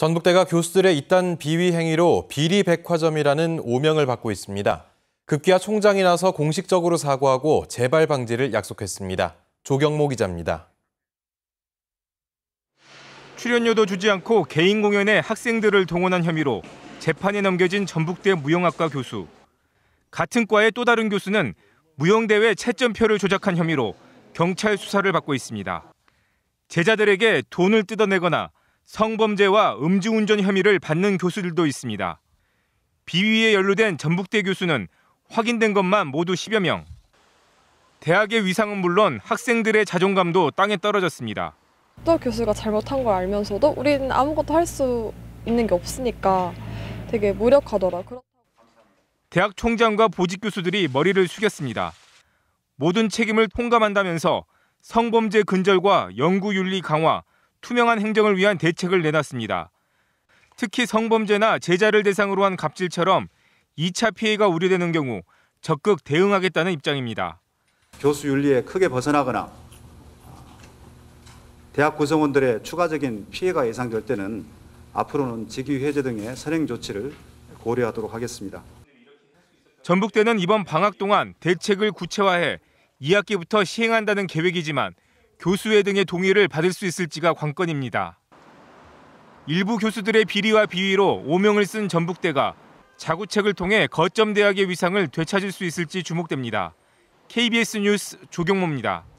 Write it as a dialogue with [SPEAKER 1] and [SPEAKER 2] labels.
[SPEAKER 1] 전북대가 교수들의 이딴 비위 행위로 비리 백화점이라는 오명을 받고 있습니다. 급기야 총장이 나서 공식적으로 사과하고 재발 방지를 약속했습니다. 조경모 기자입니다. 출연료도 주지
[SPEAKER 2] 않고 개인 공연에 학생들을 동원한 혐의로 재판에 넘겨진 전북대 무용학과 교수. 같은 과의 또 다른 교수는 무용대회 채점표를 조작한 혐의로 경찰 수사를 받고 있습니다. 제자들에게 돈을 뜯어내거나 성범죄와 음주운전 혐의를 받는 교수들도 있습니다. 비위에 연루된 전북대 교수는 확인된 것만 모두 10여 명. 대학의 위상은 물론 학생들의 자존감도 땅에 떨어졌습니다.
[SPEAKER 3] 또 교수가 잘못한 걸 알면서도 우리는 아무것도 할 수 있는 게 없으니까 되게 무력하더라.
[SPEAKER 2] 대학 총장과 보직 교수들이 머리를 숙였습니다. 모든 책임을 통감한다면서 성범죄 근절과 연구 윤리 강화, 투명한 행정을 위한 대책을 내놨습니다. 특히 성범죄나 제자를 대상으로 한 갑질처럼 2차 피해가 우려되는 경우 적극 대응하겠다는 입장입니다. 교수 윤리에 크게 벗어나거나
[SPEAKER 4] 대학 구성원들의 추가적인 피해가 예상될 때는 앞으로는 직위 해제 등의 선행 조치를 고려하도록 하겠습니다.
[SPEAKER 2] 전북대는 이번 방학 동안 대책을 구체화해 2학기부터 시행한다는 계획이지만 교수회 등의 동의를 받을 수 있을지가 관건입니다. 일부 교수들의 비리와 비위로 오명을 쓴 전북대가 자구책을 통해 거점 대학의 위상을 되찾을 수 있을지 주목됩니다. KBS 뉴스 조경모입니다.